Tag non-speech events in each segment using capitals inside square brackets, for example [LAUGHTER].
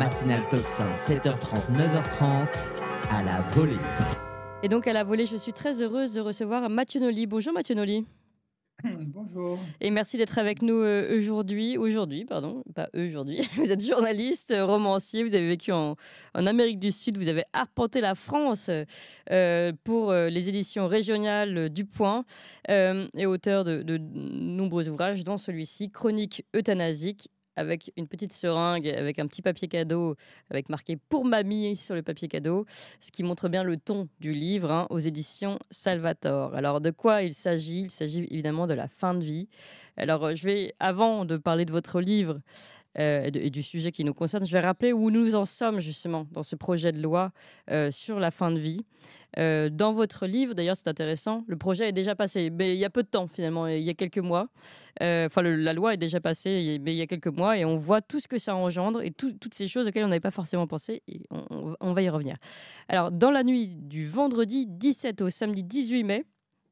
Matinal Toxin, 7h30, 9h30, à la volée. Et donc à la volée, je suis très heureuse de recevoir Mathieu Bonjour Mathieu Noli. [CLEARS THROAT] Bonjour. Et merci d'être avec nous euh, aujourd'hui. Aujourd'hui, pardon, pas aujourd'hui. [LAUGHS] Vous êtes journaliste, euh, romancier, vous avez vécu en, Amérique du Sud, vous avez arpenté la France euh, pour les éditions régionales du Point et auteur de, de nombreux ouvrages, dont celui-ci, Chronique euthanasique avec une petite seringue, avec un petit papier cadeau, avec marqué pour mamie sur le papier cadeau, ce qui montre bien le ton du livre hein, aux éditions Salvator. Alors de quoi il s'agit Il s'agit évidemment de la fin de vie. Alors euh, je vais, avant de parler de votre livre, et euh, du sujet qui nous concerne. Je vais rappeler où nous en sommes justement dans ce projet de loi euh, sur la fin de vie. Euh, dans votre livre, d'ailleurs, c'est intéressant, le projet est déjà passé, mais il y a peu de temps finalement, il y a quelques mois. Enfin, la loi est déjà passée, mais il y a quelques mois, et on voit tout ce que ça engendre et toutes ces choses auxquelles on n'avait pas forcément pensé. Et on, on va y revenir. Alors, dans la nuit du vendredi 17 au samedi 18 mai,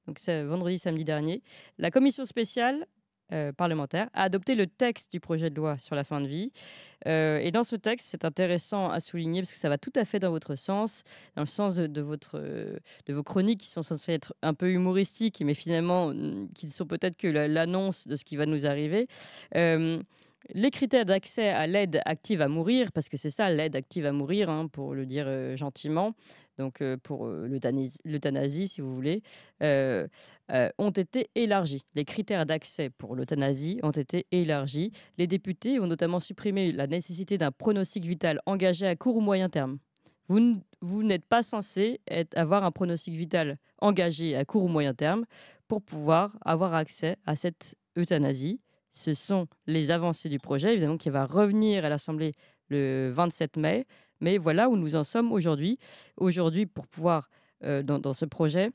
donc c'est vendredi, samedi dernier, la commission spéciale euh, parlementaire a adopté le texte du projet de loi sur la fin de vie. Euh, et dans ce texte, c'est intéressant à souligner parce que ça va tout à fait dans votre sens, dans le sens de, votre, euh, de vos chroniques qui sont censées être un peu humoristiques, mais finalement mm, qui ne sont peut-être que l'annonce de ce qui va nous arriver. les critères d'accès à l'aide active à mourir, parce que c'est ça l'aide active à mourir, hein, pour le dire gentiment, donc pour l'euthanasie, si vous voulez, ont été élargis. Les critères d'accès pour l'euthanasie ont été élargis. Les députés ont notamment supprimé la nécessité d'un pronostic vital engagé à court ou moyen terme. Vous, n'êtes pas censé avoir un pronostic vital engagé à court ou moyen terme pour pouvoir avoir accès à cette euthanasie. Ce sont les avancées du projet, évidemment, qui va revenir à l'Assemblée le 27 mai. Mais voilà où nous en sommes aujourd'hui. Aujourd'hui, pour pouvoir, euh, dans, ce projet,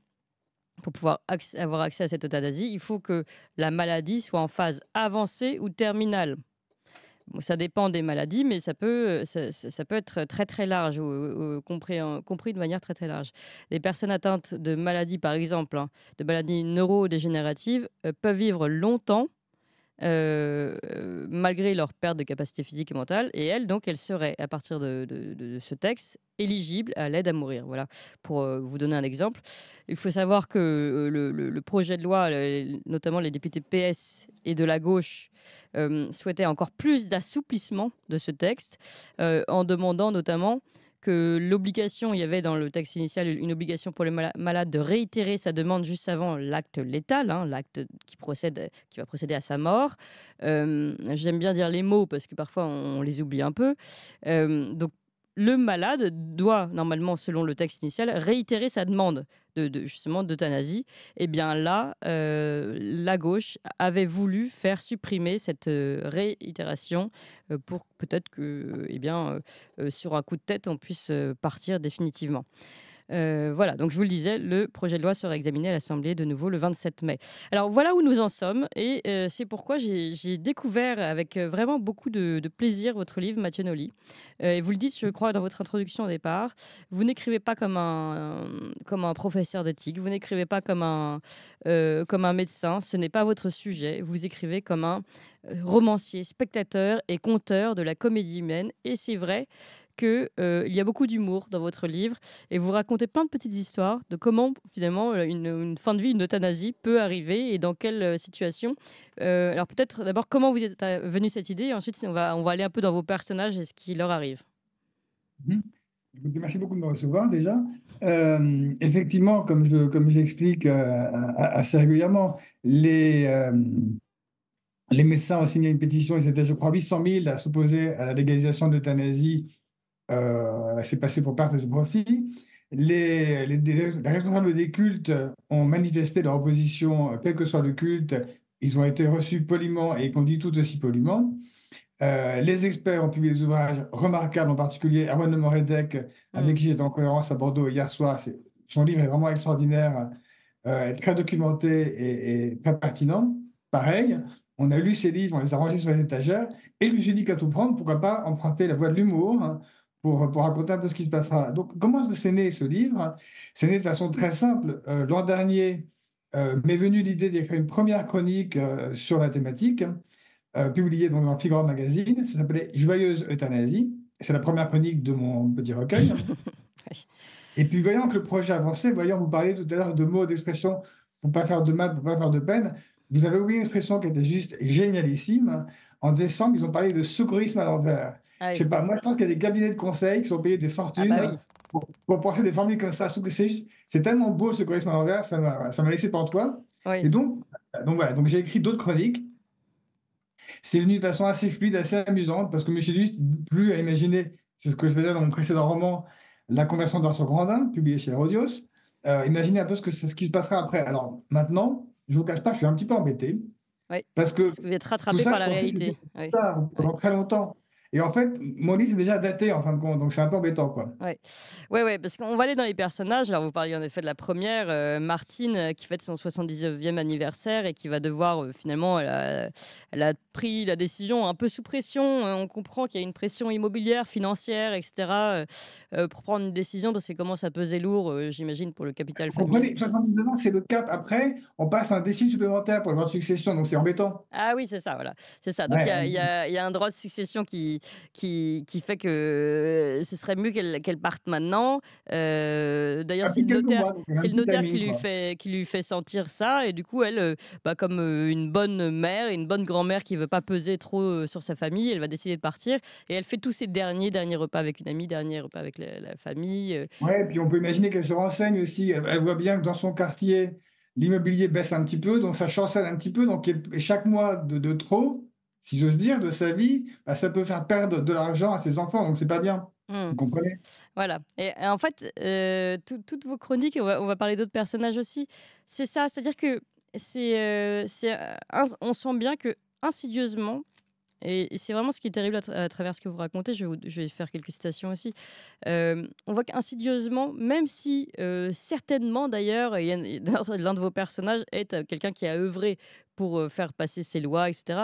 pour pouvoir avoir accès à cette d'asie il faut que la maladie soit en phase avancée ou terminale. ça dépend des maladies, mais ça peut, euh, ça, peut être très très large, compris, compris, de manière très très large. Les personnes atteintes de maladies, par exemple, hein, de maladies neurodégénératives, euh, peuvent vivre longtemps euh, euh, malgré leur perte de capacité physique et mentale. Et elle, donc, elle serait, à partir de, ce texte, éligible à l'aide à mourir. Voilà, pour euh, vous donner un exemple. Il faut savoir que le, projet de loi, notamment les députés PS et de la gauche, souhaitaient encore plus d'assouplissement de ce texte, en demandant notamment que l'obligation, il y avait dans le texte initial une obligation pour le malade de réitérer sa demande juste avant l'acte létal, hein, l'acte qui, procède, qui va procéder à sa mort. Euh, j'aime bien dire les mots parce que parfois on les oublie un peu. Euh, donc le malade doit, normalement, selon le texte initial, réitérer sa demande de, justement d'euthanasie. Et eh bien là, euh, la gauche avait voulu faire supprimer cette euh, réitération euh, pour peut-être que, eh bien, sur un coup de tête, on puisse partir définitivement. Euh, voilà, donc je vous le disais, le projet de loi sera examiné à l'Assemblée de nouveau le 27 mai. Alors voilà où nous en sommes et euh, c'est pourquoi j'ai découvert avec euh, vraiment beaucoup de, plaisir votre livre, Mathieu Noli. et vous le dites, je crois, dans votre introduction au départ, vous n'écrivez pas comme un, comme un professeur d'éthique, vous n'écrivez pas comme un, comme un médecin, ce n'est pas votre sujet, vous écrivez comme un romancier, spectateur et conteur de la comédie humaine. Et c'est vrai, qu'il euh, y a beaucoup d'humour dans votre livre et vous racontez plein de petites histoires de comment finalement euh, une, fin de vie, une euthanasie peut arriver et dans quelle euh, situation. alors peut-être d'abord comment vous êtes venu cette idée et ensuite on va, on va aller un peu dans vos personnages et ce qui leur arrive. Mhm. Merci beaucoup de me recevoir déjà. effectivement, comme je comme j'explique assez régulièrement, les les médecins ont signé une pétition, et c'était je crois, 800 000 à s'opposer à la légalisation de l'euthanasie euh, c'est passé pour perte de ses Les, les, responsables des cultes ont manifesté leur opposition, euh, quel que soit le culte. Ils ont été reçus poliment et conduits tout aussi poliment. Euh, les experts ont publié des ouvrages remarquables, en particulier Erwan de Moredec, mm. avec qui j'étais en cohérence à Bordeaux hier soir. Son livre est vraiment extraordinaire, très documenté et, très pertinent. Pareil, on a lu ses livres, on les a rangés sur les étagères, et je me suis dit qu'à tout prendre, pourquoi pas emprunter la voie de l'humour hein pour, raconter un peu ce qui se passera. Donc, comment est-ce que c'est né ce livre C'est né de façon très simple. Euh, l'an dernier, euh, m'est venue l'idée d'écrire une première chronique euh, sur la thématique, euh, publiée donc dans Figaro Magazine. Ça s'appelait Joyeuse Euthanasie. C'est la première chronique de mon petit recueil. [LAUGHS] Et puis, voyant que le projet avançait, voyant vous parler tout à l'heure de mots, d'expressions pour pas faire de mal, pour pas faire de peine, vous avez oublié une expression qui était juste génialissime. En décembre, ils ont parlé de secourisme à l'envers. Ah sais pas, moi je pense qu'il y a des cabinets de conseil qui sont payés des fortunes ah bah pour, pour, des formules comme ça. Je trouve que c'est tellement beau ce correspondant à ça m'a, ça m'a laissé pantois. toi. Et donc, donc voilà, donc j'ai écrit d'autres chroniques. C'est venu de façon assez fluide, assez amusante, parce que je me suis juste plus à imaginer, c'est ce que je faisais dans mon précédent roman, La conversion d'Arthur Grandin, publié chez Herodios. Euh, imaginez un peu ce, que, ce qui se passera après. Alors maintenant, je vous cache pas, je suis un petit peu embêté. Parce que, parce vous êtes rattrapé par la réalité. Pendant très longtemps, et en fait, mon livre est déjà daté en fin de compte, donc c'est un peu embêtant. Quoi. Ouais. ouais, parce qu'on va aller dans les personnages. Alors, vous parliez en effet de la première, euh, Martine, euh, qui fête son 79e anniversaire et qui va devoir euh, finalement, elle a, pris la décision un peu sous pression. Hein. On comprend qu'il y a une pression immobilière, financière, etc. pour prendre une décision parce que comment ça pesait lourd, j'imagine, pour le capital familial. 79 ans, c'est le cap. Après, on passe à un décile supplémentaire pour le droit de succession, donc c'est embêtant. Ah oui, c'est ça, voilà. C'est ça. Donc il y, y a un droit de succession qui, qui, qui fait que euh, ce serait mieux qu'elle parte maintenant. Euh, d'ailleurs, ah, c'est le notaire, qui, lui fait, qui lui fait sentir ça. Et du coup, elle, euh, bah, comme une bonne mère, une bonne grand-mère qui veut pas peser trop sur sa famille, elle va décider de partir. Et elle fait tous ses derniers, derniers repas avec une amie, derniers repas avec la, famille. Ouais, et puis on peut imaginer qu'elle se renseigne aussi. Elle, voit bien que dans son quartier, l'immobilier baisse un petit peu, donc ça chancelle un petit peu. Donc chaque mois de trop, si j'ose dire, de sa vie, bah, ça peut faire perdre de l'argent à ses enfants, donc c'est pas bien. Hmm. Vous comprenez Voilà. Et en fait, euh, toutes vos chroniques, on va, parler d'autres personnages aussi, c'est ça, c'est-à-dire que c'est, euh, euh, on sent bien que insidieusement, et, c'est vraiment ce qui est terrible à, travers ce que vous racontez, je, vais faire quelques citations aussi, on voit qu'insidieusement, même si certainement d'ailleurs, [LAUGHS] l'un de vos personnages est quelqu'un qui a œuvré pour faire passer ces lois, etc.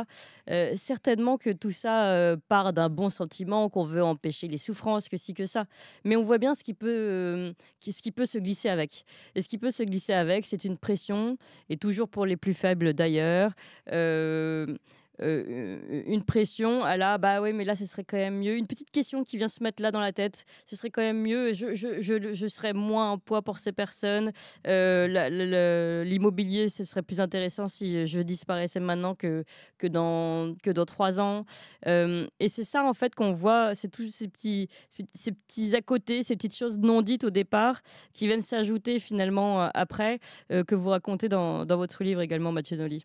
certainement que tout ça part d'un bon sentiment, qu'on veut empêcher les souffrances, que si, que ça. Mais on voit bien ce qui peut, ce qui peut se glisser avec. Et ce qui peut se glisser avec, c'est une pression, et toujours pour les plus faibles d'ailleurs. Euh, une pression à la bah ouais mais là ce serait quand même mieux une petite question qui vient se mettre là dans la tête ce serait quand même mieux je, je, je, serais moins en poids pour ces personnes euh, l'immobilier ce serait plus intéressant si je disparaissais maintenant que, que, dans, que dans trois ans euh, et c'est ça en fait qu'on voit c'est tous ces petits, ces petits à côté ces petites choses non dites au départ qui viennent s'ajouter finalement après que vous racontez dans, dans votre livre également Mathieu Nolly.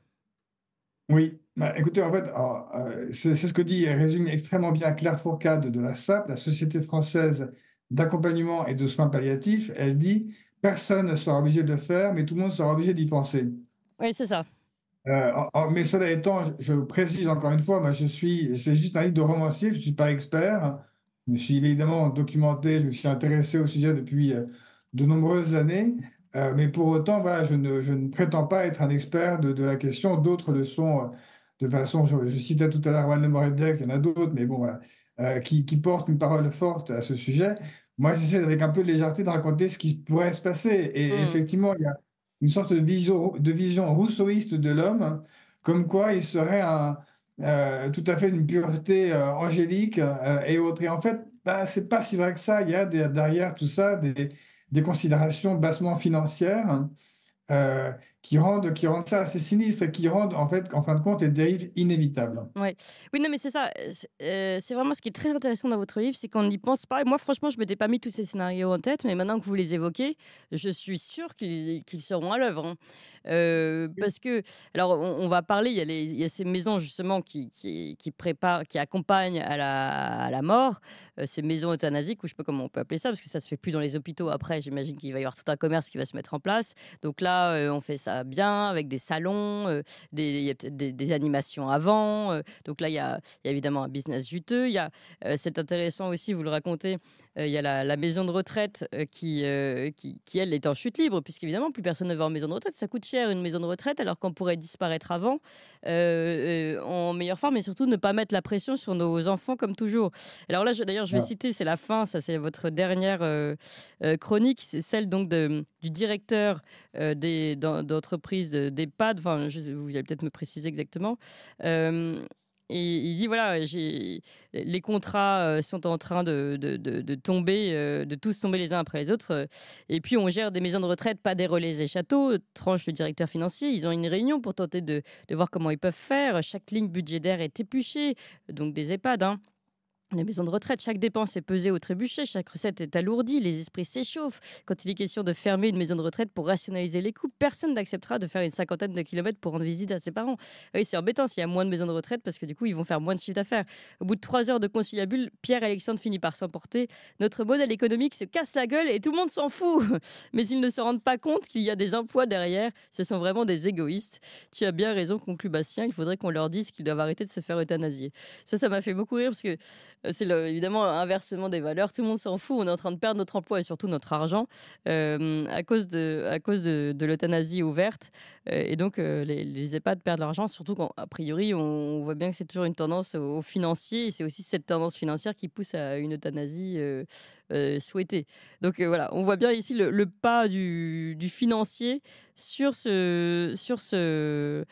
Oui, bah, écoutez, en fait, euh, c'est ce que dit et résume extrêmement bien Claire Fourcade de la sap la Société française d'accompagnement et de soins palliatifs. Elle dit personne ne sera obligé de le faire, mais tout le monde sera obligé d'y penser. Oui, c'est ça. Euh, mais cela étant, je, précise encore une fois, je suis, c'est juste un livre de romancier, je ne suis pas expert. Je me suis évidemment documenté, je me suis intéressé au sujet depuis euh, de nombreuses années. Euh, mais pour autant, voilà, je ne, prétends pas être un expert de, la question. D'autres le sont euh, de façon, je, citais tout à l'heure Juan il y en a d'autres, mais bon, euh, qui, portent une parole forte à ce sujet. Moi, j'essaie avec un peu de légèreté de raconter ce qui pourrait se passer. Et hmm. effectivement, il y a une sorte de vision, rousseauiste de l'homme, comme quoi il serait un, tout à fait d'une pureté angélique et autre. Et en fait, ce bah, c'est pas si vrai que ça. Il y a derrière tout ça des, des considérations bassement financières. Euh, qui rendent, qui rendent ça assez sinistre qui rendent, en fait, en fin de compte, les dérives inévitables. Oui, non, mais c'est ça. Euh, c'est vraiment ce qui est très intéressant dans votre livre, c'est qu'on n'y pense pas. moi, franchement, je m'étais pas mis tous ces scénarios en tête, mais maintenant que vous les évoquez, je suis sûr qu'ils seront à l'œuvre. Hein. Euh, parce que, alors, on, va parler, il y, a ces maisons, justement, qui, préparent, qui accompagnent à la, mort, euh, ces maisons euthanasiques, ou je ne sais pas comment on peut appeler ça, parce que ça se fait plus dans les hôpitaux. Après, j'imagine qu'il va y avoir tout un commerce qui va se mettre en place. Donc là, on fait ça bien, avec des salons, des, animations avant. donc là, il y, a évidemment un business juteux. Il y a, c'est intéressant aussi, vous le racontez, il y a la, maison de retraite qui, qui, elle, est en chute libre, puisqu'évidemment, plus personne ne va en maison de retraite. Ça coûte cher une maison de retraite, alors qu'on pourrait disparaître avant, en meilleure forme, et surtout ne pas mettre la pression sur nos enfants, comme toujours. Alors là, d'ailleurs, je vais ah. citer, c'est la fin, ça c'est votre dernière chronique, c'est celle donc de du directeur euh, des, d'entreprise euh, d'EHPAD, enfin, je, vous allez peut-être me préciser exactement. Euh, et il dit voilà, les contrats sont en train de, de, tomber, de tous tomber les uns après les autres. Et puis on gère des maisons de retraite, pas des relais et châteaux. Tranche le directeur financier. Ils ont une réunion pour tenter de, voir comment ils peuvent faire. Chaque ligne budgétaire est épuchée, donc des EHPAD. Hein les maisons de retraite, chaque dépense est pesée au trébuchet, chaque recette est alourdie, les esprits s'échauffent. Quand il est question de fermer une maison de retraite pour rationaliser les coûts, personne n'acceptera de faire une cinquantaine de kilomètres pour rendre visite à ses parents. Oui, c'est embêtant s'il y a moins de maisons de retraite parce que du coup, ils vont faire moins de chiffre d'affaires. Au bout de trois heures de conciliabule, Pierre-Alexandre finit par s'emporter. Notre modèle économique se casse la gueule et tout le monde s'en fout. [LAUGHS] Mais ils ne se rendent pas compte qu'il y a des emplois derrière. Ce sont vraiment des égoïstes. Tu as bien raison, conclut Bastien. Il faudrait qu'on leur dise qu'ils doivent arrêter de se faire euthanasier. Ça, ça m'a fait beaucoup rire parce que euh, c'est évidemment inversement des valeurs. Tout le monde s'en fout. On est en train de perdre notre emploi et surtout notre argent euh, à cause de, à cause de, l'euthanasie ouverte. Euh, et donc, les, EHPAD perdent l'argent, surtout quand, a priori, on, voit bien que c'est toujours une tendance au financier. Et c'est aussi cette tendance financière qui pousse à une euthanasie souhaitée. Donc, voilà, on voit bien ici le, pas du, du financier sur ce. Sur ce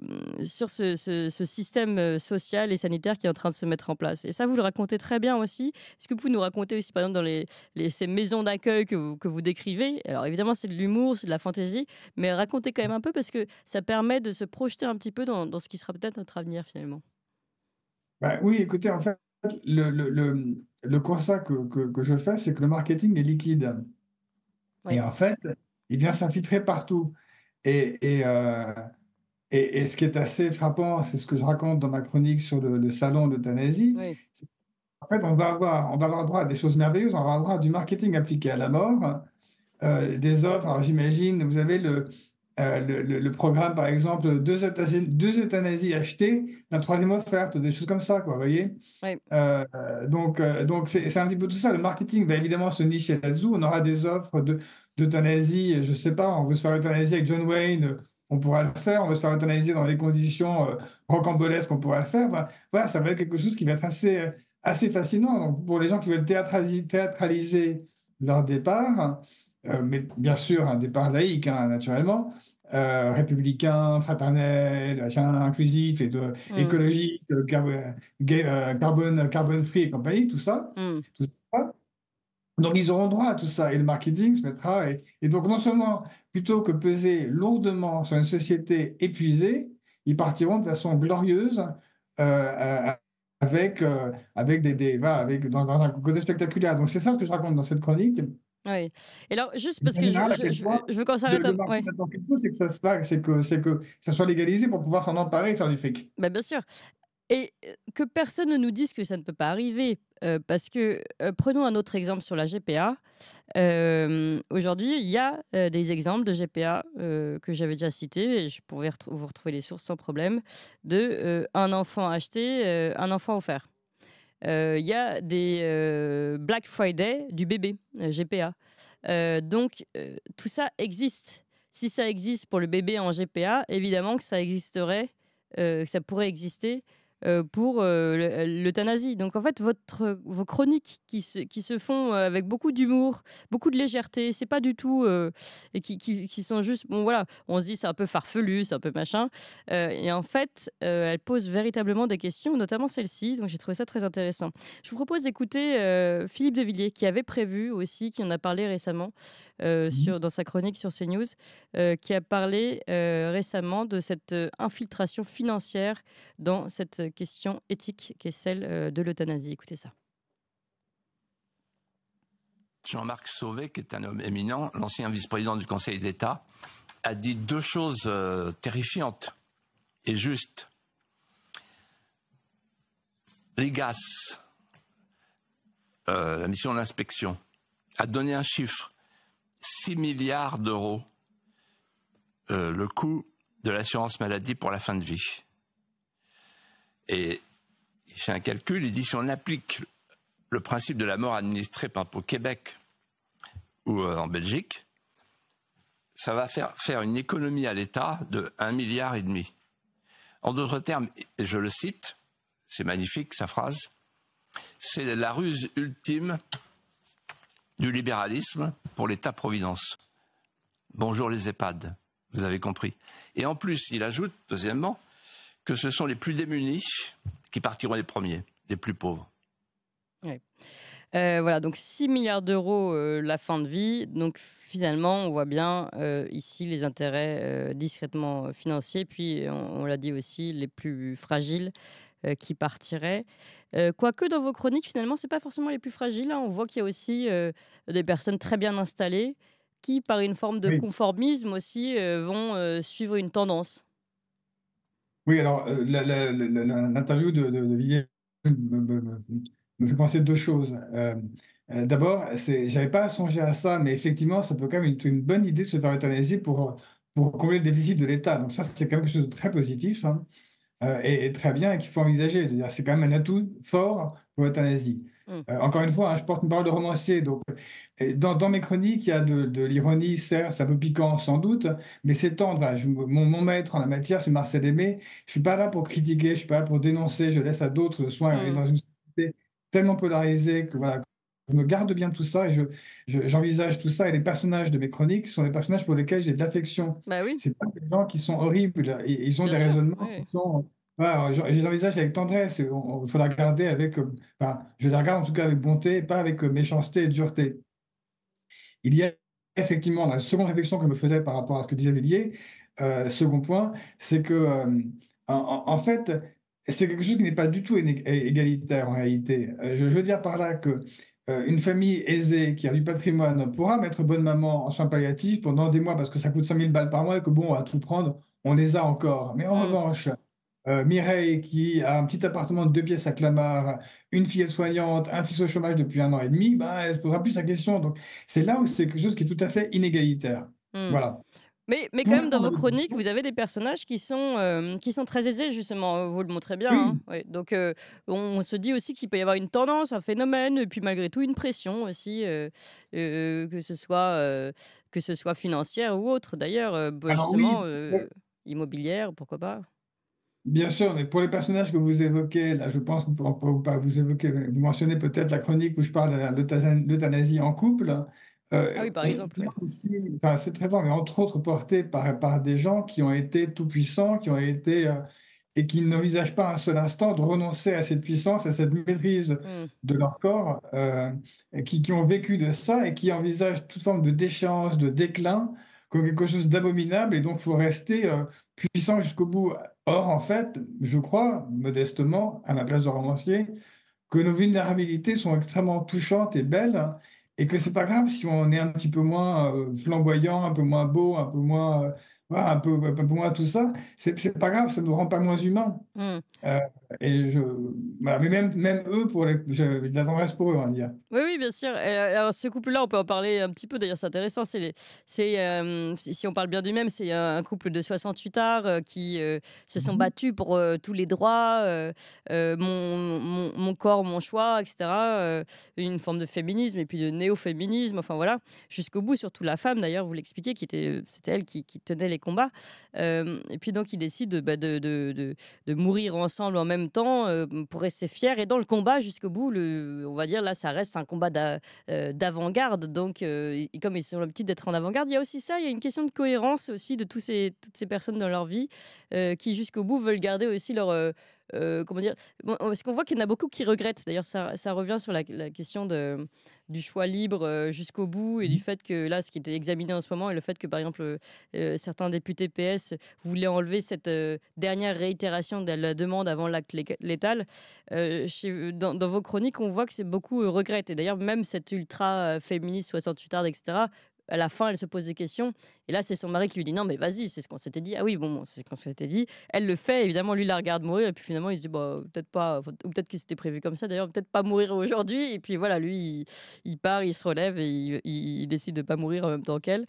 Mm, sur ce, ce, système euh, social et sanitaire qui est en train de se mettre en place. Et ça, vous le racontez très bien aussi. Est-ce que vous pouvez nous raconter aussi, par exemple, dans les, les ces maisons d'accueil que vous, que vous décrivez Alors évidemment, c'est de l'humour, c'est de la fantaisie, mais racontez quand même un peu parce que ça permet de se projeter un petit peu dans, dans ce qui sera peut-être notre avenir finalement. Bah oui, écoutez, en fait, le, le, le, le constat que, que, je fais, c'est que le marketing est liquide. Et en fait, il vient s'infiltrer partout. Et, et euh, et, ce qui est assez frappant, c'est ce que je raconte dans ma chronique sur le, salon de l'euthanasie. En fait, on va, avoir, on va avoir droit à des choses merveilleuses, on va avoir droit à du marketing appliqué à la mort, euh, des offres. Alors j'imagine, vous avez le, euh, le, programme, par exemple, deux euthanasies, deux euthanasies achetées, la troisième offerte, des choses comme ça, vous voyez euh, Donc, donc c'est un petit peu tout ça. Le marketing va évidemment se nicher là dessus On aura des offres d'euthanasie, je ne sais pas, on veut se faire euthanasier avec John Wayne on pourra le faire, on va se faire analyser dans les conditions euh, rocambolesques, on pourra le faire. Ben, voilà, ça va être quelque chose qui va être assez, euh, assez fascinant. Donc, pour les gens qui veulent théâtraliser leur départ, euh, mais bien sûr un départ laïque, hein, naturellement, républicain, fraternel, inclusif, et mm. écologique, carbone, free et compagnie, tout mm. tout ça donc, ils auront droit à tout ça et le marketing se mettra. Et, donc, non seulement plutôt que peser lourdement sur une société épuisée, ils partiront de façon glorieuse euh, euh, avec, euh, avec des, des avec, dans, un côté spectaculaire. Donc, c'est ça que je raconte dans cette chronique. Oui. Et alors, juste parce que je, veux qu'on s'arrête un peu. C'est que ça c'est que, ça soit légalisé pour pouvoir s'en emparer et faire du fric. Bah, bien sûr. Et que personne ne nous dise que ça ne peut pas arriver. parce que, prenons un autre exemple sur la GPA. Aujourd'hui, il y a des exemples de GPA que j'avais déjà cités, et je pourrais vous retrouver les sources sans problème, de un enfant acheté, un enfant offert. Il y a des Black Friday du bébé, GPA. donc, tout ça existe. Si ça existe pour le bébé en GPA, évidemment que ça existerait, que ça pourrait exister euh, pour euh, euh, l'euthanasie. Donc en fait, votre, vos chroniques qui se, qui se font avec beaucoup d'humour, beaucoup de légèreté, c'est pas du tout... et qui, qui, sont juste... Bon voilà, on se dit c'est un peu farfelu, c'est un peu machin. et en fait, elles posent véritablement des questions, notamment celle-ci. Donc j'ai trouvé ça très intéressant. Je vous propose d'écouter Philippe Devilliers, qui avait prévu aussi, qui en a parlé récemment mmh sur, dans sa chronique sur CNews, qui a parlé récemment de cette infiltration financière dans cette question éthique qui est celle euh, de l'euthanasie. Écoutez ça. Jean-Marc Sauvé, qui est un homme éminent, l'ancien vice-président du Conseil d'État, a dit deux choses euh, terrifiantes et justes. L'IGAS, euh, la mission d'inspection, a donné un chiffre 6 milliards d'euros, le coût de l'assurance maladie pour la fin de vie. Et il fait un calcul, il dit si on applique le principe de la mort administrée par au Québec ou euh, en Belgique, ça va faire, faire une économie à l'État de 1 milliard et demi. En d'autres termes, et je le cite, c'est magnifique sa phrase, c'est la ruse ultime du libéralisme pour l'État-providence. Bonjour les EHPAD, vous avez compris. Et en plus, il ajoute, deuxièmement, que ce sont les plus démunis qui partiront les premiers, les plus pauvres. Euh, voilà, donc 6 milliards d'euros euh, la fin de vie. Donc finalement, on voit bien euh, ici les intérêts discrètement financiers. Puis on, l'a dit aussi, les plus fragiles qui partiraient. Quoique dans vos chroniques, finalement, ce n'est pas forcément les plus fragiles. Hein. On voit qu'il y a aussi des personnes très bien installées qui, par une forme de conformisme aussi, vont suivre une tendance. Oui, alors euh, l'interview de, de, Villiers me, fait penser deux choses. Euh, euh, d'abord, je D'abord, j'avais pas songé à ça, mais effectivement, ça peut quand même être une, bonne idée de se faire euthanasier pour, pour combler le déficit de l'État. Donc ça, c'est quand même quelque chose de très positif hein, et, et, très bien qu'il faut envisager. C'est quand même un atout fort pour l'euthanasie. Hmm. Euh, encore une fois, hein, je porte une parole de romancier, donc dans, mes chroniques, il y a de, l'ironie, certes, c'est un peu piquant sans doute, mais c'est tendre. mon, maître en la matière, c'est Marcel Aimé. Je suis pas là pour critiquer, je suis pas là pour dénoncer. Je laisse à d'autres le soin. Hmm. dans une société tellement polarisée que voilà, je me garde bien tout ça et je, j'envisage tout ça. Et les personnages de mes chroniques sont des personnages pour lesquels j'ai de l'affection. Bah oui. C'est pas des gens qui sont horribles. Ils, ils ont des raisonnements sont je, les envisage avec tendresse. Il faut la regarder avec. Euh, je la regarde en tout cas avec bonté, pas avec euh, méchanceté et dureté. Il y a effectivement la seconde réflexion que je me faisais par rapport à ce que disait Villiers. Euh, second point, c'est que, en, fait, c'est quelque chose qui n'est pas du tout égalitaire en réalité. Je, veux dire par là que une famille aisée qui a du patrimoine pourra mettre bonne maman en soins palliatifs pendant des mois parce que ça coûte 5000 balles par mois et que bon, à tout prendre, on les a encore. Mais en mmh. revanche, euh, Mireille qui a un petit appartement de deux pièces à Clamart, une fille soignante, un fils au chômage depuis un an et demi, bah elle se posera plus sa question. Donc c'est là où c'est quelque chose qui est tout à fait inégalitaire. Hmm. Voilà. Mais, mais quand même, dans vos chroniques, vous avez des personnages qui sont, euh, qui sont très aisés, justement. Euh, vous le montrez bien. Hein. Donc, on, se dit aussi qu'il peut y avoir une tendance, un phénomène, et puis malgré tout, une pression aussi, que, ce soit, que ce soit financière ou autre, d'ailleurs, justement, immobilière, pourquoi pas. Bien sûr, mais pour les personnages que vous évoquez, là, je pense que pas vous évoquer, vous mentionnez peut-être la chronique où je parle de l'euthanasie en couple. Euh, ah oui, par exemple. c'est très fort, mais entre autres porté par, des gens qui ont été tout-puissants, qui ont été. Euh, et qui n'envisagent pas un seul instant de renoncer à cette puissance, à cette maîtrise hmm. de leur corps, euh, qui, qui, ont vécu de ça et qui envisagent toute forme de déchéance, de déclin, quelque chose d'abominable et donc faut rester euh, puissant jusqu'au bout. Or, en fait, je crois, modestement, à la place de romancier, que nos vulnérabilités sont extrêmement touchantes et belles hein, et que c'est pas grave si on est un petit peu moins euh, flamboyant, un peu moins beau, un peu moins, euh, un, peu, tout ça. C'est pas grave, ça ne nous rend pas moins humains. Mmh et je, mais même, même eux, pour les, de la tendresse pour eux, on hein, dire. Oui, oui, bien sûr. Euh, alors, ce couple-là, on peut en parler un petit peu. D'ailleurs, c'est intéressant. C'est, c'est, euh, si on parle bien du même, c'est un, couple de 68 ans euh, qui se sont mhm. battus pour tous les droits, mon, mon, corps, mon choix, etc. une forme de féminisme et puis de néo-féminisme. Enfin, voilà, jusqu'au bout, surtout la femme, d'ailleurs, vous l'expliquez, qui était, c'était elle qui, tenait les combats. et puis, donc, ils décident bah, de, de, de, de mourir ensemble en même temps, euh, pour rester fier et dans le combat jusqu'au bout, le, on va dire là, ça reste un combat euh, d'avant-garde. Donc, euh, comme ils ont l'habitude d'être en avant-garde, il y a aussi ça, il y a une question de cohérence aussi de tous ces, toutes ces personnes dans leur vie qui, jusqu'au bout, veulent garder aussi leur euh, comment dire Parce qu'on voit qu'il y en a beaucoup qui regrettent. D'ailleurs, ça, ça, revient sur la, question de, du choix libre euh, jusqu'au bout et du mmh. fait que là, ce qui était examiné en ce moment, et le fait que par exemple euh, certains députés PS voulaient enlever cette dernière réitération de la demande avant l'acte létal. dans, vos chroniques, on voit que c'est beaucoup regrette. Et d'ailleurs, même cette ultra féministe 68 arde, etc., à la fin, elle se pose des questions. Et là, c'est son mari qui lui dit Non, mais vas-y, c'est ce qu'on s'était dit. Ah oui, bon, c'est ce qu'on s'était dit. Elle le fait, évidemment, lui la regarde mourir. Et puis finalement, il se dit bah, Peut-être pas, ou peut-être que c'était prévu comme ça d'ailleurs, peut-être pas mourir aujourd'hui. Et puis voilà, lui, il, part, il se relève et il, décide de pas mourir en même temps qu'elle,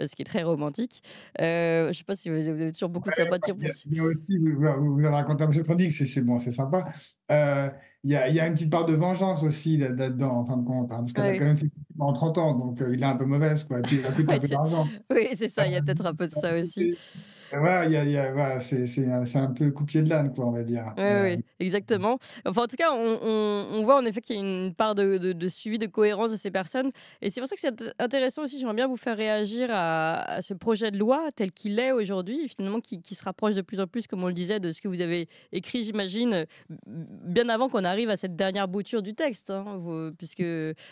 euh, ce qui est très romantique. Euh, je sais pas si vous avez, toujours beaucoup de sympathie. aussi, vous, vous, avez raconté à peu c'est bon, c'est sympa. Euh, il y, a, une petite part de vengeance aussi là-dedans, en fin de compte, hein, parce qu'elle a quand même fait en 30 ans, donc euh, il est un peu mauvaise, quoi. Et puis, il a coûté un peu d'argent. [LAUGHS] Oui, c'est ça, il y a peut-être un peu de [LAUGHS] ça aussi. Voilà, c'est un, un, peu coupier de l'âne, on va dire. Oui, euh, oui, exactement. Enfin, en tout cas, on, on, voit en effet qu'il y a une part de, de, suivi, de cohérence de ces personnes. Et c'est pour ça que c'est intéressant aussi, j'aimerais bien vous faire réagir à, à, ce projet de loi tel qu'il est aujourd'hui, finalement, qui, qui, se rapproche de plus en plus, comme on le disait, de ce que vous avez écrit, j'imagine, bien avant qu'on arrive à cette dernière bouture du texte. Hein, puisque,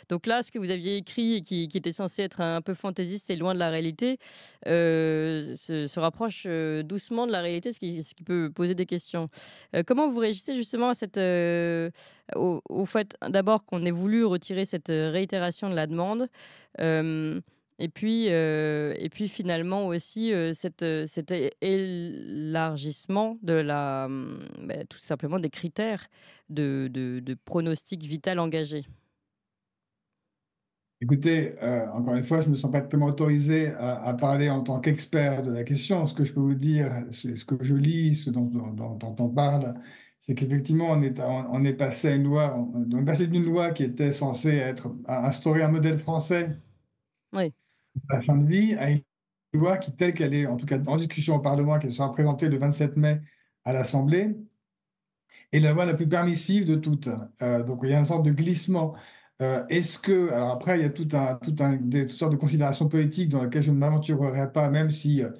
donc là, ce que vous aviez écrit et qui, était censé être un peu fantaisiste et loin de la réalité, euh, se rapproche euh, doucement de la réalité, ce qui, peut poser des questions. Euh, comment vous réagissez justement à cette, euh, au, fait hein, d'abord qu'on ait voulu retirer cette réitération de la demande et puis, et puis finalement aussi cet élargissement de la, hum, bah, tout simplement des critères de, de, de pronostic vital engagé. Écoutez, euh, encore une fois, je ne me sens pas tellement autorisé à, parler en tant qu'expert de la question. Ce que je peux vous dire, c'est ce que je lis, ce dont, on parle, c'est qu'effectivement, on est, on, est, passé passé d'une loi qui était censée être instaurer un modèle français oui. à la fin de vie à une loi qui, telle qu'elle est, en tout cas en discussion au Parlement, qu'elle sera présentée le 27 mai à l'Assemblée, est la loi la plus permissive de toutes. Euh, donc il y a une sorte de glissement. Euh, est-ce que, alors après, il y a toutes sortes de considérations politiques dans lesquelles je ne m'aventurerai pas, même si euh,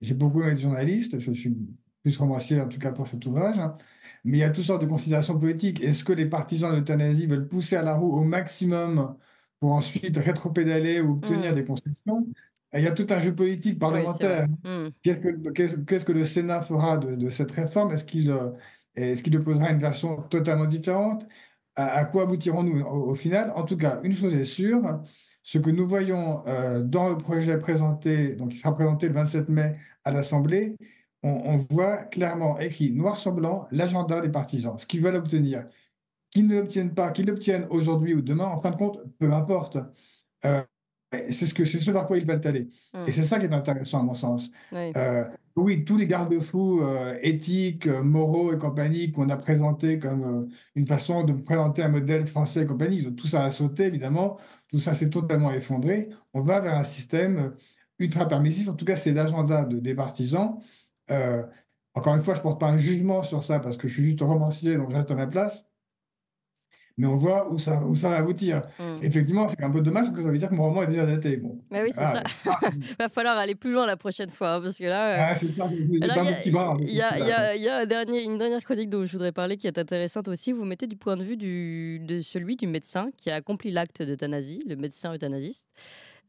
j'ai beaucoup aimé journaliste, je suis plus romancier en tout cas pour cet ouvrage, hein. mais il y a toutes sortes de considérations politiques. Est-ce que les partisans de l'euthanasie veulent pousser à la roue au maximum pour ensuite rétro-pédaler ou obtenir mm. des concessions il y a tout un jeu politique parlementaire. Mm. Qu'est-ce que le Sénat fera de, cette réforme Est-ce qu'il euh, est qu opposera une version totalement différente à, quoi aboutirons-nous au, final En tout cas, une chose est sûre, ce que nous voyons euh, dans le projet présenté, donc qui sera présenté le 27 mai à l'Assemblée, on, voit clairement écrit noir sur blanc l'agenda des partisans, ce qu'ils veulent obtenir. Qu'ils ne l'obtiennent pas, qu'ils l'obtiennent aujourd'hui ou demain, en fin de compte, peu importe. Euh, ben, c'est ce, que, ce vers quoi ils veulent aller. Hmm. Et c'est ça qui est intéressant à mon sens. Oui, euh, tous les garde-fous euh, éthiques, euh, moraux et compagnie qu'on a présentés comme une façon de présenter un modèle français et compagnie, tout ça a sauté évidemment, tout ça s'est totalement effondré. On va vers un système ultra permissif, en tout cas c'est l'agenda des partisans. encore une fois, je ne porte pas un jugement sur ça parce que je suis juste romancier, donc je reste à ma place mais on voit où ça, où ça va aboutir. Hmm. Effectivement, c'est un peu dommage parce que ça veut dire que mon roman est déjà daté. Mais oui, c'est ah. ça. Il [LAUGHS] va falloir aller plus loin la prochaine fois hein, parce que là. Euh, ah, c'est ça, pas Il y a, un dernier, une dernière chronique dont je voudrais parler qui est intéressante aussi. Vous mettez du point de vue de celui du médecin qui a accompli l'acte d'euthanasie, le médecin euthanasiste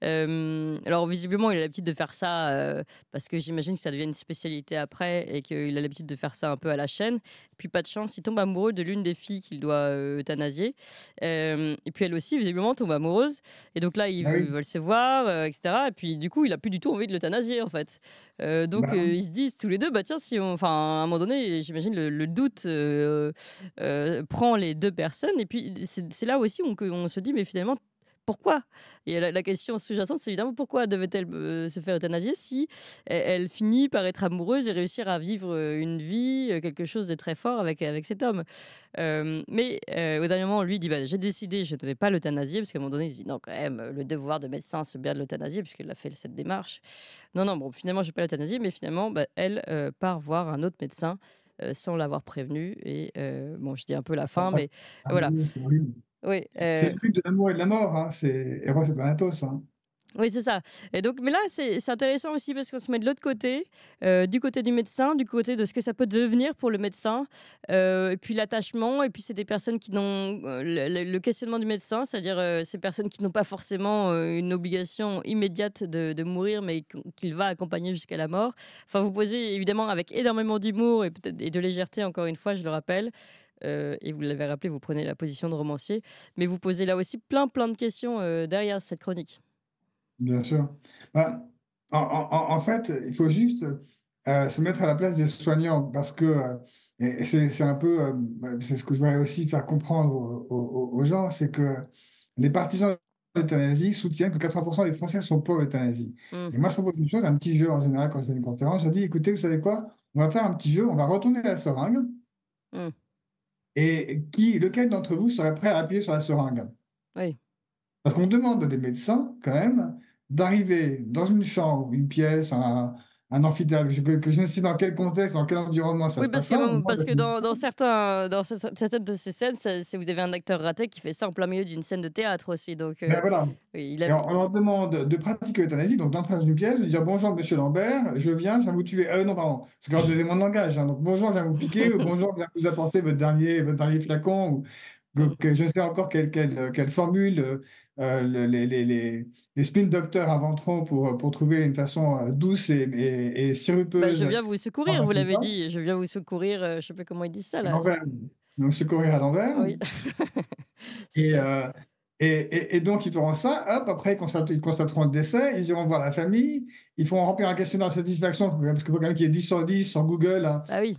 alors visiblement, il a l'habitude de faire ça parce que j'imagine que ça devient une spécialité après et qu'il a l'habitude de faire ça un peu à la chaîne. Puis pas de chance, il tombe amoureux de l'une des filles qu'il doit euthanasier. et puis elle aussi, visiblement, tombe amoureuse. Et donc là, ils, bah veulent se voir, etc. Et puis du coup, il a plus du tout envie de l'euthanasier en fait. donc bah ils se disent tous les deux, bah tiens, si on... enfin, à un moment donné, j'imagine le, doute prend les deux personnes. Et puis c'est là aussi où on se dit, mais finalement, pourquoi Et la, question sous-jacente, c'est évidemment pourquoi devait-elle euh, se faire euthanasier si elle, finit par être amoureuse et réussir à vivre euh, une vie, euh, quelque chose de très fort avec, avec cet homme. mais au dernier moment, lui dit bah, J'ai décidé, je ne vais pas l'euthanasier, parce qu'à un moment donné, il dit Non, quand même, le devoir de médecin, c'est bien de l'euthanasier, puisqu'elle a fait cette démarche. Non, non, bon, finalement, je ne vais pas l'euthanasier, mais finalement, bah, elle part voir un autre médecin sans l'avoir prévenu. Et bon, je dis un peu la fin, mais voilà. Ah, oui. le C'est euh plus de l'amour et de la mort, hein, c'est Eros et Thanatos. Hein. Oui, c'est ça. Et donc, mais là, c'est intéressant aussi parce qu'on se met de l'autre côté, euh, du côté du médecin, du côté de ce que ça peut devenir pour le médecin, euh, et puis l'attachement, et puis c'est des personnes qui n'ont euh, le, questionnement du médecin, c'est-à-dire ces personnes qui n'ont pas forcément une obligation immédiate de, mourir, mais qu'il va accompagner jusqu'à la mort. Enfin, vous posez évidemment avec énormément d'humour et, et de légèreté, encore une fois, je le rappelle. et vous l'avez rappelé, vous prenez la position de romancier, mais vous posez là aussi plein plein de questions derrière cette chronique. Bien sûr. Ben, en, fait, il faut juste euh, se mettre à la place des soignants parce que euh, c'est un peu, euh, c'est ce que je voudrais aussi faire comprendre aux, gens, c'est que les partisans de l'euthanasie soutiennent que 80% des Français sont pour l'euthanasie. Mmh. Et moi, je propose une chose, un petit jeu en général quand je une conférence, je dis, écoutez, vous savez quoi On va faire un petit jeu, on va retourner la seringue. Mmh. Et qui, lequel d'entre vous serait prêt à appuyer sur la seringue Oui. Parce qu'on demande à des médecins, quand même, d'arriver dans une chambre, une pièce, un, amphithéâtre, que, je ne sais dans quel contexte, dans quel environnement ça se passe. Oui, parce, que dans, certains, dans certaines de ces scènes, vous avez un acteur raté qui fait ça en plein milieu d'une scène de théâtre aussi. Donc, euh, ben voilà. on, leur demande de pratiquer l'euthanasie, donc d'entrer dans une pièce, de dire bonjour monsieur Lambert, je viens, je viens vous tuer. Euh, non, pardon, c'est quand je faisais mon langage. Hein, donc bonjour, je viens vous piquer, [LAUGHS] bonjour, je viens vous apporter votre dernier, votre dernier flacon, Mm. je sais encore quelle, quelle, euh, formule euh, euh, les, les, spin doctors inventeront pour, pour trouver une façon douce et, et, bah, sirupeuse. je viens vous secourir, vous l'avez dit. Je viens vous secourir, je ne sais pas comment ils disent ça. Là. Donc, secourir à l'envers. [LAUGHS] [LAUGHS] et, et, et, donc, ils feront ça. Hop, après, ils constateront le décès. Ils iront voir la famille. Ils feront remplir un questionnaire de satisfaction parce qu'il faut quand même qu'il y ait 10 sur 10 sur Google. Ah oui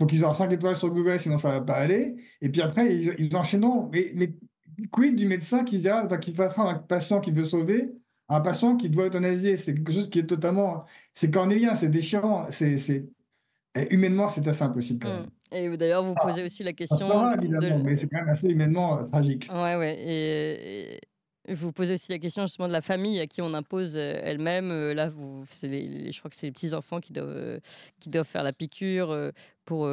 faut qu'ils aient 5 étoiles sur Google, sinon ça va pas aller. Et puis après, ils, ils enchaîneront. Mais, quid du médecin qui dira, enfin, passera un patient qui veut sauver, un patient qui doit euthanasier C'est quelque chose qui est totalement. C'est cornélien, c'est déchirant. C'est, humainement, c'est assez impossible quand même. Mmh. Et d'ailleurs, vous ah. posez aussi la question. Ça sera, évidemment, mais c'est quand même assez humainement euh, tragique. Ouais, ouais. Et, vous posez aussi la question justement de la famille à qui on impose euh, elle-même. Euh, là, vous, je crois que c'est les petits-enfants qui doivent, euh, qui doivent faire la piqûre pour,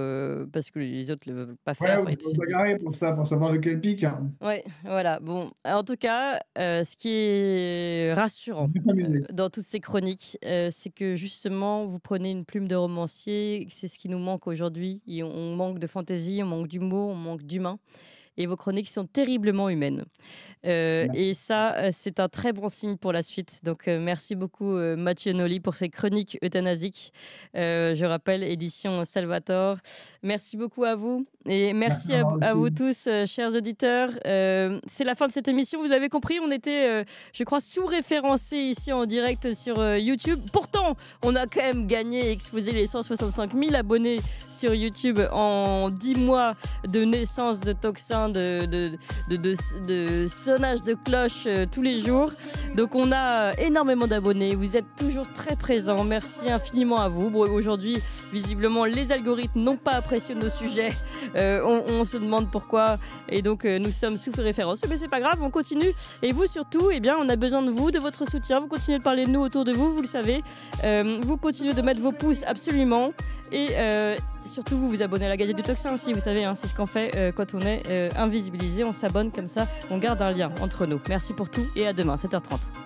parce que les autres ne veulent pas faire. Ouais, on bagarrer pour ça, pour savoir lequel pique. Hein. Oui, voilà. Bon, en tout cas, ce qui est rassurant dans toutes ces chroniques, c'est que justement, vous prenez une plume de romancier, c'est ce qui nous manque aujourd'hui. on manque de fantaisie, on manque d'humour, on manque d'humain et vos chroniques sont terriblement humaines. Euh, et ça, euh, c'est un très bon signe pour la suite. Donc, euh, merci beaucoup, Mathieu Noli, pour ces chroniques euthanasiques. je rappelle, édition Salvator. Merci beaucoup à vous. Et merci, à, vous, tous, chers auditeurs. c'est la fin de cette émission. Vous avez compris, on était, je crois, sous-référencé ici en direct sur YouTube. Pourtant, on a quand même gagné et exposé les 165 000 abonnés sur YouTube en 10 mois de naissance de Toxin de, de, de, de cloches euh, tous les jours. Donc on a euh, énormément d'abonnés, vous êtes toujours très présents, merci infiniment à vous. aujourd'hui, visiblement, les algorithmes n'ont pas apprécié nos sujets, [LAUGHS] euh, on, se demande pourquoi, et donc nous sommes sous référence. Mais c'est pas grave, on continue, et vous surtout, eh bien, on a besoin de vous, de votre soutien, vous continuez de parler de nous autour de vous, vous le savez, vous continuez de mettre vos pouces absolument. Et euh, surtout, vous vous abonnez à la Gazette du Toxin aussi, vous savez, hein, c'est ce qu'on fait euh, quand on est euh, invisibilisé. On s'abonne comme ça, on garde un lien entre nous. Merci pour tout et à demain, 7h30.